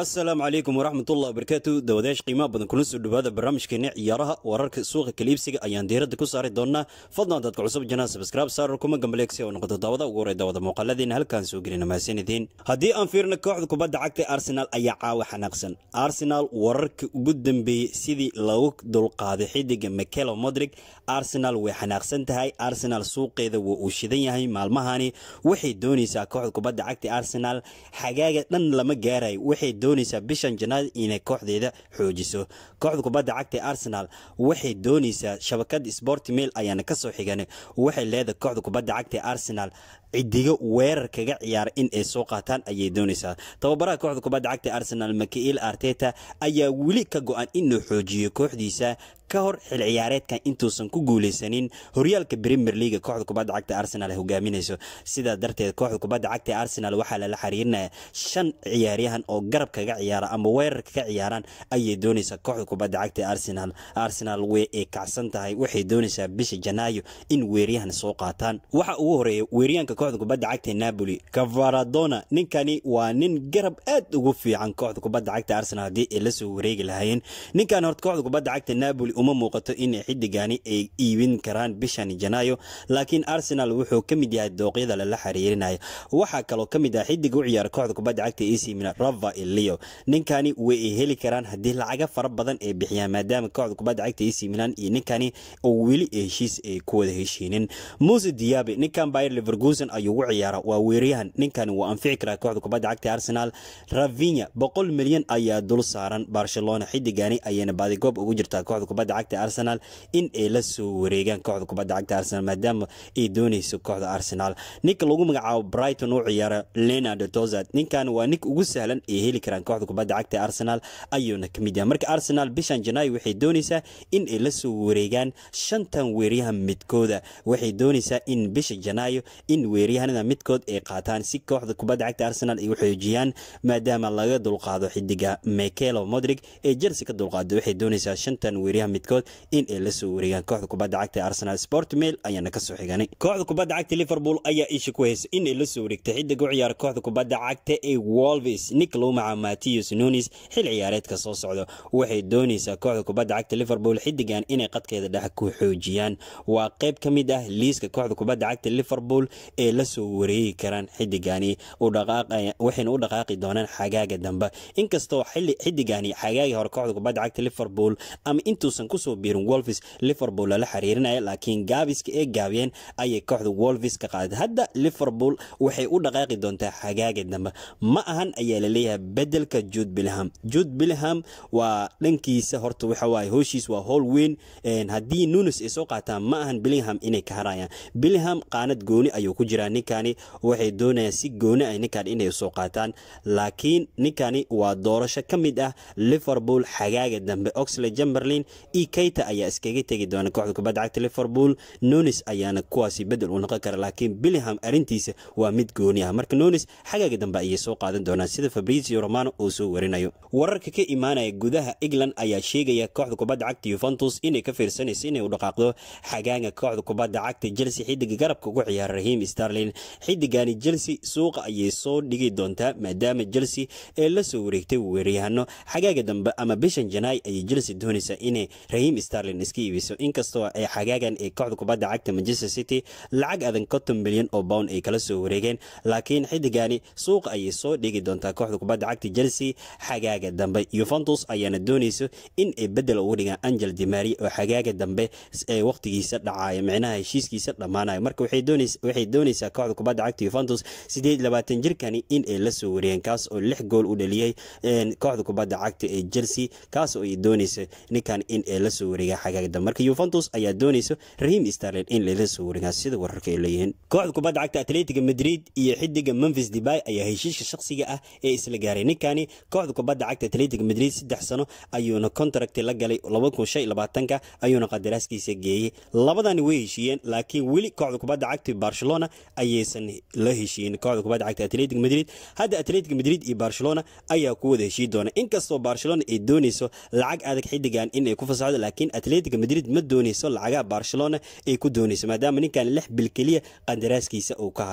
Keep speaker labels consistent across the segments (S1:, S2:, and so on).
S1: asalaamu calaykum waraxmatullah wabarakaatu dawadayash qiimaha badan kuna soo dhawaada barnaamijkeena ciyaaraha wararka suuqa kaliibsiga ayaan diiradda ku saari doonaa fadlan dad kacusub janaha sabskraib saarar kuma gambaleeg si oo noqoto daawada ugu hore daawada muuqaaladeena halkaan soo gelina mahadsanideen haddii aan fiirno kooxda kubadda cagta arsenaal ayaa caawa xanaaqsan arsenaal wararka ugu dambeeyey sidii lagu dulqaaday xidiga makelo modrig arsenaal way xanaaqsan tahay arsenaal suuqeeda waa uu shidan yahay maalmahani waxay doonaysaa kooxda kubadda cagta arsenaal xagaaga dhan lama gaarayo waxay doonaysaa bishan janaad inay kooxdeeda xoojiso kooxda kubadda cagta ee arsenal waxay dooneysaa shabakada sporti mail ayaana kasoo xigan waxay leedahay kooxda kubadda cagta ee arsenal cidiga weerar kaga ciyaara in ay soo qaataan ayay doonaysaa tababaraha kooxda kubadda cagta arsenal mikael arteta ayaa weli ka go-an inuu xoojiyo kooxdiisa ka hor xil ciyaareedkan intuusan ku guuleysanin horyaalka premier leaga kooxda kubadda cagta arsenal ay hogaaminayso sidaa darteed kooxda kubadda cagta arsenal waxaa lala xiriirinaya shan ciyaaryahan oo garab kaga ciyaara ama weerar kaga ciyaaraan ayay doonaysaa kooxda kubadda cagta arsenal arsenal wey ay kacsan tahay waxay doonaysaa bisha janaayo in weeryahan soo qaataan waxa ugu horeeya weeryahanka kooxda kubadda cagta napoli kavaradona ninkani waa nin garab aad ugu fiican kooxda kubadda cagta arsenal haddii ay la soo wareegi lahaayeen ninkan horta kooxda kubadda cagta napoli uma muuqato in xiddigaani ay iibin karaan bishan janaayo laakiin arsenal wuxuu ka mid yahay dooqyada lala xiriirinaya waxaa kaloo ka mid ah xiddiga u ciyaara kooxda kubadda cagta ac milan rava elio ninkani way ay heli karaan haddii lacaga fara badan ay bixiyaan maadaama kooxda kubadda cagta ac milan iyo ninkani oo weli heshiis ay ku wada heshiinin muuse diabe ninkan bayer leverkusen wanaagsan ayuu ugu ciyaara waa weeraryahan ninkani wuu anfici karaa kooxda kubadda cagta arsenal ravinya boqol milyan ayaa dul saaran barcelona xidigani ayayna baadigoob ugu jirtaa kooxda kubadda cagta arsenal in ay la soo wareegaan kooxda kubadda cagta arsenal maadaama ay doonayso kooxda arsenal ninka lagu magacaabo brighton u ciyaara leonard tozard ninkan waa nink ugu sahlan ay heli karaan kooxda kubadda cagta arsenal ayuuna ka mid yahay marka arsenal bishan janaayo waxay doonaysaa in ay la soo wareegaan shantan weeryahan midkooda waxay doonaysaa in bisha janaayo in weeraryahanada midkood ay qaataan si kooxda kubadda cagta arsenal ay u xoojiyaan maadaama laga dulqaado xidiga mikelo modrig ee jelsea ka dulqaada waxay doonaysaa shantan weeraryahan midkood in ay la soo wareegaan kooxda kubadda cagta arsenal sport mail ayaana kasoo xiganay kooxda kubadda cagta liverpool ayaa isha ku haysa in ay la soo wareegta xidig u ciyaara kooxda kubadda cagta ee wolvis niclo maca matius nunis xil ciyaareedka soo socda waxay doonaysaa kooxda kubadda cagta liverpool xidigan inay qadkeeda dhex ku xoojiyaan waa qayb ka mid ah liiska kooxda kubadda cagta liverpool ee ee la soo wareegi karaan xidigani waxayna u dhaqaaqi doonaan xagaaga dambe inkastoo xidigani xagaagii hore kooxda kubadda cagta liverpool ama intuusan kusoo biirin wolvis liverpool lala xiriirinaya laakiin gaabiska ee gaabiyeen ayay kooxda wolvis ka qaadeen hadda liverpool waxay u dhaqaaqi doontaa xagaaga dambe ma ahan ayaa laleeyahay bedelka juud bilham juud bilham waa dhankiisa horta waxawaaye howshiis waa howl weyn haddii nunes ay soo qaataan ma ahan billingham inay ka harayaan billingham qaanad gooni ayuu ku jira jiraa ninkani waxay doonayaan si gooni ah ninkan inay soo qaataan laakiin ninkani waa doorasho ka mid ah liverpool xagaaga dambe oxley jemberlin io keyta ayaa iskaga tegi doona kooxda kubadda cagta liverpool nonis ayaana kuwaasi bedel uu noqon kara laakiin billingham arrintiisa waa mid gooni ah marka nonis xagaaga dambe ayay soo qaadan doonaan sida fabrizio romano uu soo warinayo wararka ka imaanaya gudaha england ayaa sheegaya kooxda kubadda cagta yuventus inay ka fiirsanaysa inay u dhaqaaqdo xagaaga kooxda kubadda cagta chelsea xidiga garabka ugu ciyaara rahiim sta darlin xidigani chelsea suuqa ayay soo dhigi doontaa maadaama chelsea ee lasoo wareegtay weeryahaano xagaaga dambe ama bishan janaay ayay chelsea doonaysaa inay rahim starlin iska iibiso inkastoo ay xagaagan ee kooxda kubadda cagta manchester city lacag adan konton milyan oo bound ay kala soo wareegeen laakiin xidigani suuqa ayay soo dhigi doontaa kooxda kubadda cagta chelsea xagaaga dambe yuventus ayaana doonaysa in ay bedel ugu dhigaan angel dimari oo xagaaga dambe ee wakhtigiisa dhacaayo micnaha heshiiskiisa dhammaanayo marka waxay doonaysa dheereysa kooxda kubadda cagta yuventus sideed labaatan jirkani in ay la soo kaas oo lix gool u dhaliyey kooxda kubadda cagta ee chelsea kaas oo ay dooneysa ninkan in ay la wareega xagaagda marka yuventus ayaa dooneysa rahim starlet in lala soo wareegaa sida wararka ay leeyihiin kooxda kubadda cagta atletiga madrid iyo xidiga memphis debay ayaa heshiiska shaqsiga ah ee isla gaaray ninkani kooxda kubadda cagta atletic madrid saddex sano ayuuna kontaracti la galay ayuuna qadaraaskiisa geeyey labadani way heshiiyeen laakiin weli kooxda kubadda cagta barcelona ayaysan la heshiin kooxda kubadda cagta atletic madrid hadda atletic madrid iyo barcelona ayaa ku wada heshiin doona inkastoo barcelona ay doonayso lacag adag xiddigan inay ku fasaxdo laakiin atletic madrid ma doonayso lacagaha barcelona ay ku doonayso maadaama ninkan lix bil keliya qandaraaskiisa uu ka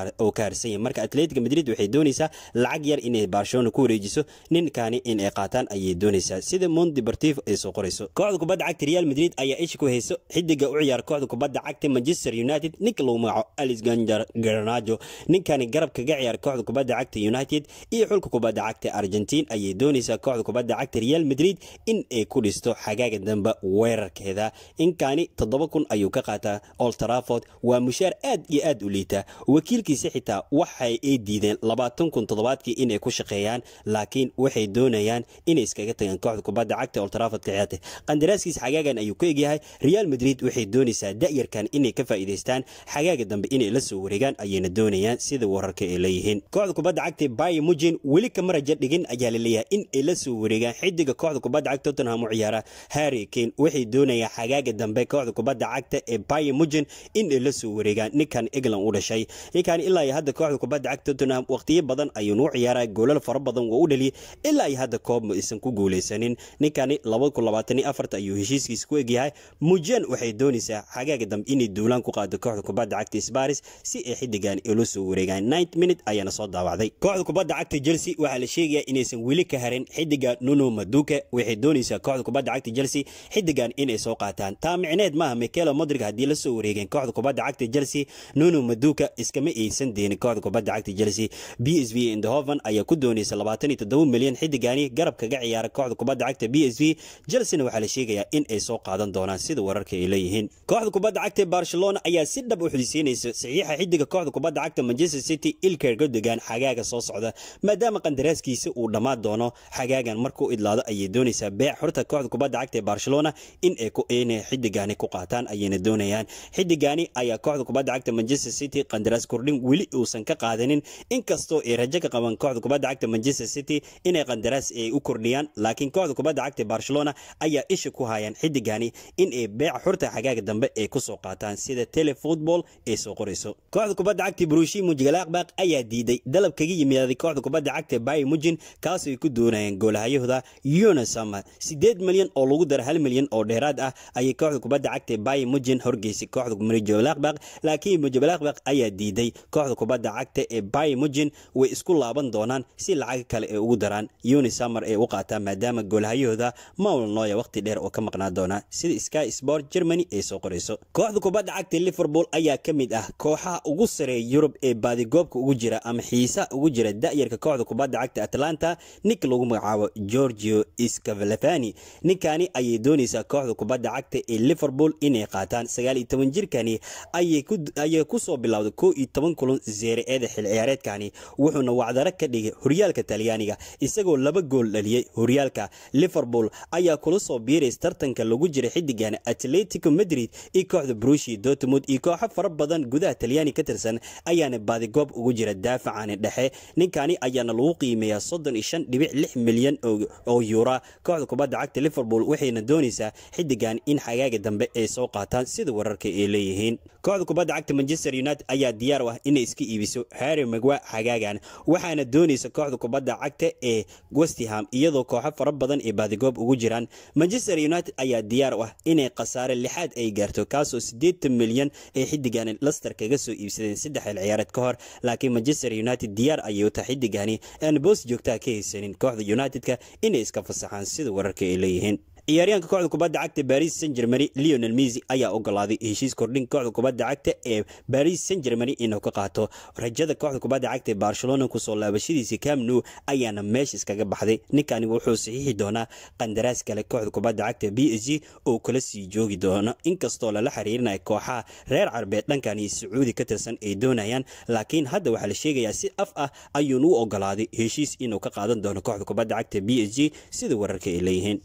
S1: harsan yahay marka atletic madrid waxay doonaysaa lacag yar inay barcelona ku wareejiso ninkani inay qaataan ayay doonaysaa sida mont deportivo ay soo qorayso kooxda kubadda cagta real madrid ayaa ish ku hayso xiddiga u ciyaar kooxda kubadda cagta manchester united ninka lagu magaco alex ganger garanajo ninkani garabka ka ciyaar kooxda kubadda cagta united iyo xulka kubadda cagta argentiin ayay doonaysaa kooxda kubadda cagta real madrid in ay ku dhisto xagaaga dambe weerarkeeda inkani toddoba kun ayuu ka qaataa old waa mushaar aad iyo aad u liita wakiilkiisa xitaa waxay ay diideen labaatan kun toddobaadkii inay ku shaqeeyaan laakiin waxay doonayaan inay iskaga tagaan kooxda kubadda cagta old ka ciyaartay qandaraaskiisa xagaagan ayuu ku egyahay real madrid waxay doonaysaa da'yarkan inay ka faa'iidaystaan xagaaga dambe inay la soo wareegaan deegaan ayayna doonayaan sida wararka ay leeyihiin kooxda kubadda cagta bay mujin weli kama rajo dhigin ayaa laleeyahay in ay la soo wareegaan xidiga kooxda kubadda cagta tottenham u ciyaara harry kane waxay doonayaa xagaaga dambe kooxda kubadda cagta ee bay mujin in ay la soo wareegaan ninkan england u dhashay ninkan ilaa iyo hadda kooxda kubadda cagta tottenham waqtiyo badan ayuu nuu ciyaaraa goolal fara badan waa u dhaliyay ilaa iyo hadda koob ma aysan ku guulaysanin ninkani ayuu heshiiskiisa ku egyahay mujeen waxay doonaysaa xagaaga dambe inay duulaan ku qaado kooxda kubadda cagta sbaris si ay xidigan ilo soo wareegaan nint minut ayaana soo daawacday kooxda kubadda cagta chelsea waxaa la sheegayaa inaysan weli ka harin xidiga nuno maduke waxay doonaysaa kooxda kubadda cagta chelsea xidigan inay soo qaataan taa micneed maaha mikelo modrig haddii la soo wareegeen kooxda kubadda cagta chelsea nuno maduka iskama aysan deenin kooxda kubadda cagta chelsea b s v indehoven ayaa ku doonaysa milyan xidigani garab kaga ciyaara kooxda kubadda cagta b s v chelseana waxaa la sheegayaa in ay soo qaadan doonaan sida wararka ay leeyihiin kooxda kubadda cagta barcelona ayaa si dhab ah u xudisiinaysa saxiixa xidiga guusida kooxda kubadda cagta manchester city ilker godogan xagaaga soo socda maadaama qandaraaskiisa uu dhammaan doono xagaagan markuu idlaado ayay doonaysaa beec xurta kooxda kubadda cagta ee barcelona inay xidigani ku qaataan ayayna doonayaan xidigani ayaa kooxda kubadda cagta manchester city qandaraas kordhin weli uusan ka qaadanin inkastoo ay rajo ka qaban kooxda kubadda cagta manchester city inay qandaraas ay u kordhiyaan laakiin kooxda kubadda cagta barcelona ayaa isha ku hayaan xidigani inay beeca xurta xagaaga dambe ay kusoo qaataan sida telefotball ay soo qorayso kooxda kubadda cagta burushi mujgalaqbaq ayaa diiday dalab kaga yimid kooxda kubadda cagta bay mujin kaas ay ku doonayeen goolahayahooda yunisama sideed milyan oo lagu dara hal milyan oo dheeraad ah ayay kooxda kubadda cagta bay mujin horgeysay kooxda mujgalaqbaq laakiin mujgalaqbaq ayaa diiday kooxda kubadda cagta ee bay mujin way isku laaban doonaan si lacag kale ay ugu daraan yunisamer ay u qaataa maadaama goolahayahooda mawl nooya waqti dheer oo ka maqnaa doona sida sky sport germany ay soo qorayso kooxda kubadda cagta liverpool ayaa ka mid ah kooxaha ugu ugu sareeya yurub ee baadigoobka ugu jira ama xiisa ugu jira da'yarka kooxda kubadda cagta atlanta nink lagu magacaabo gorgio scavalafani ninkani ayay doonaysaa kooxda kubadda cagta ee liverpool inay qaataan jirkani ayay kusoo bilowday kow iyo toban kulan zeere-eeda xil ciyaareedkani wuxuuna wacdaro ka dhigay horyaalka talyaaniga isagoo laba gool dhaliyay horyaalka liverpool ayaa kula soo biiraysa tartanka lagu jira xidigan atletico madrid iyo kooxda brushi dortmund iyo kooxo fara badan gudaha talyaaniga ka tirsan ayaana baadigoob ugu jira daafacani dhexe ninkani ayaana lagu qiimeeyaa soddon iyo shan dhibic lix milyan oo yuura kooxda kubadda cagta liverpool waxayna doonaysaa xidigan in xagaaga dambe ay soo qaataan sida wararka ay leeyihiin kooxda kubadda cagta manchester united ayaa diyaar u ah inay iska iibiso harry magwa xagaagan waxaana doonaysa kooxda kubadda cagta ee westham iyadoo kooxo fara badan ee baadigoob ugu jiraan manchester united ayaa diyaar u ah inay khasaare lixaad ay gaarto kaasoo siddeetan milyan ee xidigan laster kaga soo iibsada xiisay saddex il ciyaareed ka hor laakiin manchester united diyaar ayay u tahay xidigani aan boos joogtaa ka heysanin kooxda unitedka inay iska fasaxaan sida wararka ay leeyihiin ciyaaryahanka kooxda kubadda cagta baris san germany leonel mesy ayaa ogolaaday heshiis kordhin kooxda kubadda cagta ee baris san germany inuu ka qaato rajada kooxda kubadda cagta ee barcelona kusoo laabashadiisa camno ayaana meesha iskaga baxday ninkani wuxuu saxiixi doonaa qandaraas kale kooxda kubadda cagta b s g oo kala sii joogi doono inkastoo lala xiriirinaya kooxaha reer carbeed dhankani sacuudi ka tirsan ay doonayaan laakiin hadda waxaa la sheegayaa si af ah ayuuna u ogolaaday heshiis inuu ka qaadan doono kooxda kubadda cagta b s g sida wararka ay leeyihiin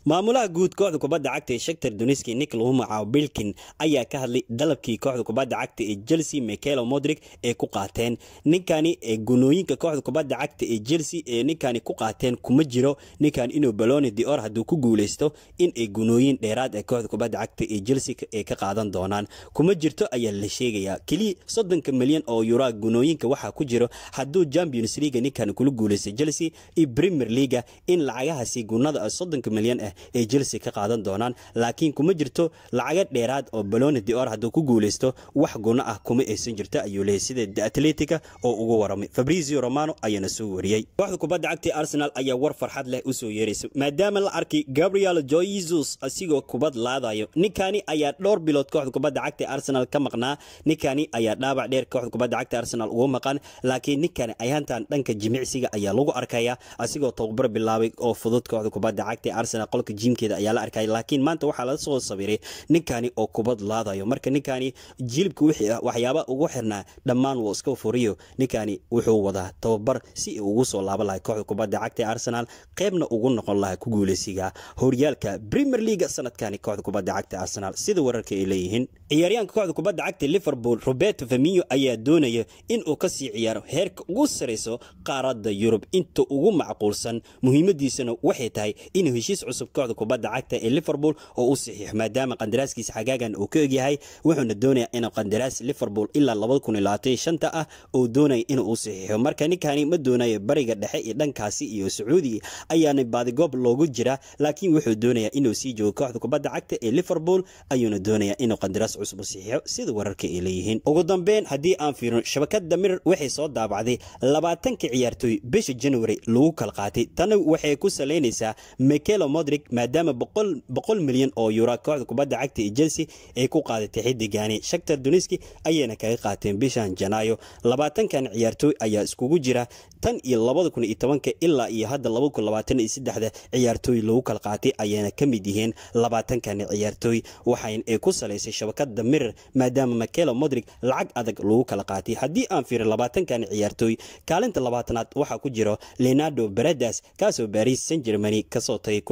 S1: guud kooxda kubadda cagta ee shaktar duniski nikol humaca bilkin ayaa ka hadlay dalabkii kooxda kubadda cagta ee chelsea mikelo modrig ee ku qaateen ninkani ee gunooyinka kooxda kubadda cagta ee chelsea ee ninkani ku qaateen kuma jiro ninkan inuu baloni dior hadduu ku guuleysto in ay gunooyin dheeraad ee ah kooxda kubadda cagta ee chelsea ay ka qaadan doonaan kuma jirto ayaa la sheegayaa keliya soddonka milyan oo yuraa gunooyinka waxaa ku jiro hadduu champions leaga ninkan kula guuleysta chelsea iyo premier leaga in lacagahaasi gunada ah soddonka milyan ah ee chelsea halkaasi ka qaadan doonaan laakiin kuma jirto lacaga dheeraad oo baloni dior hadduu ku guuleysto wax guna ah kuma aysan jirto ayuu leeyay sida de atletica oo ugu waramay fabrizio romano ayaana soo wariyey kooxda kubadda cagtii arsenal ayaa war farxad leh u soo yeeraysa maadaama la arkay gabriel joisus asigoo kubad laadayo ninkani ayaa dhowr bilood kooxda kubadda cagta arsenal ka maqnaa ninkani ayaa dhaabac dheer kooxda kubadda cagta arsenal ugu maqan laakiin ninkani ayaantan dhanka jimicsiga ayaa lagu arkaya asigoo tababaro bilaabay oo fudud kooxda kubadda cagta arsenal qolka jiimkeeda ayaa ayaa la arkay laakiin maanta waxaa laga soo sawiray ninkani oo kubad laadayo marka ninkani jilibka ah, waxyaaba ugu xirnaa dhammaan wuu iska furiyo ninkani wuxuu wadaa tababar si uu ugu soo laaban lahay kooxda kubadda cagta ee arsenaal qeybna ugu noqon lahaa ku guuleysiga horyaalka premier leaga sanadkani kooxda kubadda cagta arsenaal sida wararka ay leeyihiin ciyaaryahanka kooxda kubadda cagta liverpool roberto famiyo ayaa doonaya inuu kasii ciyaaro heerka ugu sarayso qaaradda yurub inta ugu macquulsan muhiimadiisana waxay tahay inuu heshiis cusub kooxda kubadda lacagta ee liverpool oo u saxiix maadaama qandaraaskiisa xagaagan uu ka egyahay wuxuuna doonayaa inuu qandaraas liverpool ilaa shanta ah uu doonaya inuu u saxiixo marka ninkani ma doonayo bariga dhexe iyo dhankaasi iyo sacuudiya ayaana baadigoob loogu jira laakiin wuxuu doonayaa inuu sii joogo kooxda kubadda cagta ee liverpool ayuuna doonayaa inuu qandaraas cusub u saxiixo sida wararka ay leeyihiin ugu dambeyn haddii aan fiirno shabakadda mirir waxay soo daabacday labaatanka ciyaartooy bisha januari lagu kala qaatay tana waxay ku salaynaysaa mikelo modrig maadaama boqol milyan oo yuura kooxda kubadda cagta ee chelsea ay ku qaadatay xidigani shaktar duniski ayayna kaga qaateen bishan janaayo labaatankan ciyaartooy ayaa iskugu jira tan iyo labada kun iyo tobanka ilaa iyo hadda laba kun labaatan iyo saddexda ciyaartooy lagu kala qaatay ayayna ka mid yihiin labaatankani ciyaartooy waxayn ay ku salaysay shabakada mirer maadaama makelo modrig lacag adag lagu kala qaatay haddii aan fiiri labaatankani ciyaartooy kaalinta labaatanaad waxaa ku jiro leonardo baradas kaasoo baris san germany kasoo tagay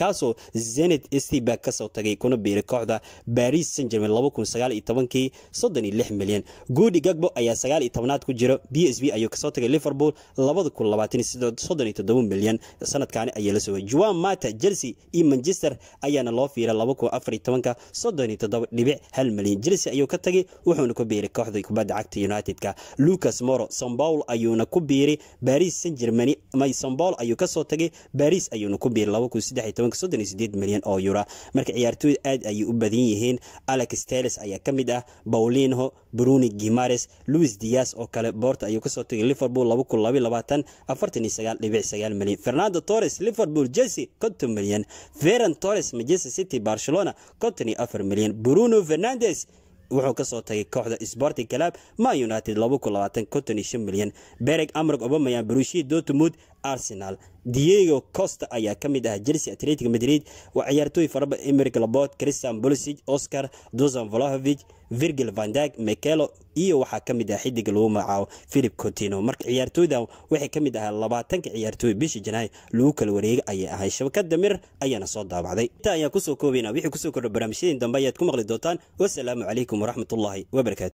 S1: kaasoo zenet stebak kasoo tagay kuna biiray kooxda baris san germany laba kun sagaal iyo tobankii soddon iyo lix milyan guudi gagbo ayaa sagaal iyo tobanaad ku jiro b s b ayuu kasoo tagay liverpool milyan sanadkaani ayaa la soo juwan mata chelsea iyo manchester ayaana loo fiira milyan chelsea ayuu ka tagay wuxuuna ku biiray kooxda kubadda cagta united-ka lucas moro sombaul ayuuna ku biiray baris san germany sombaul ayuu kasoo tagay baris ayuuna ku biiray milyan oo yura marka ciyaartooyda aad ayay u badan yihiin alex teles ayaa ka mid ah paulinho bruni gimares louis dias oo kale boorta ayuu kasoo tegay liverpool milyan fernando torres liverpool jesse konton milyan feran torres manchester city barcelona konton iyo afar milyan bruno fernandes wuxuu kasoo tagay kooxda sporting club ma united milyan bereg amrog obamayan brushi dortmund arsenal diego costa ayaa kamid ah chelsea atletic madrid waa ciyaartooy faraba emeric labot christian bolisic oscar dusan volohovic virgil vandag mekelo iyo waxaa kamid ah xidiga lagu magacaabo philip contino marka ciyaartooydan waxay kamid ahaa labaatanka ciyaartooy bishii janaay lagu kala wareegay ayay ahay shabakada mir ayaana soo daabacday inta ayaan kusoo koobeyna wixii kusoo kordha barnaamijyadeen dambe ayaad ku maqli doontaan wasalaamu calaykum waraxmatullaahi wabarakatu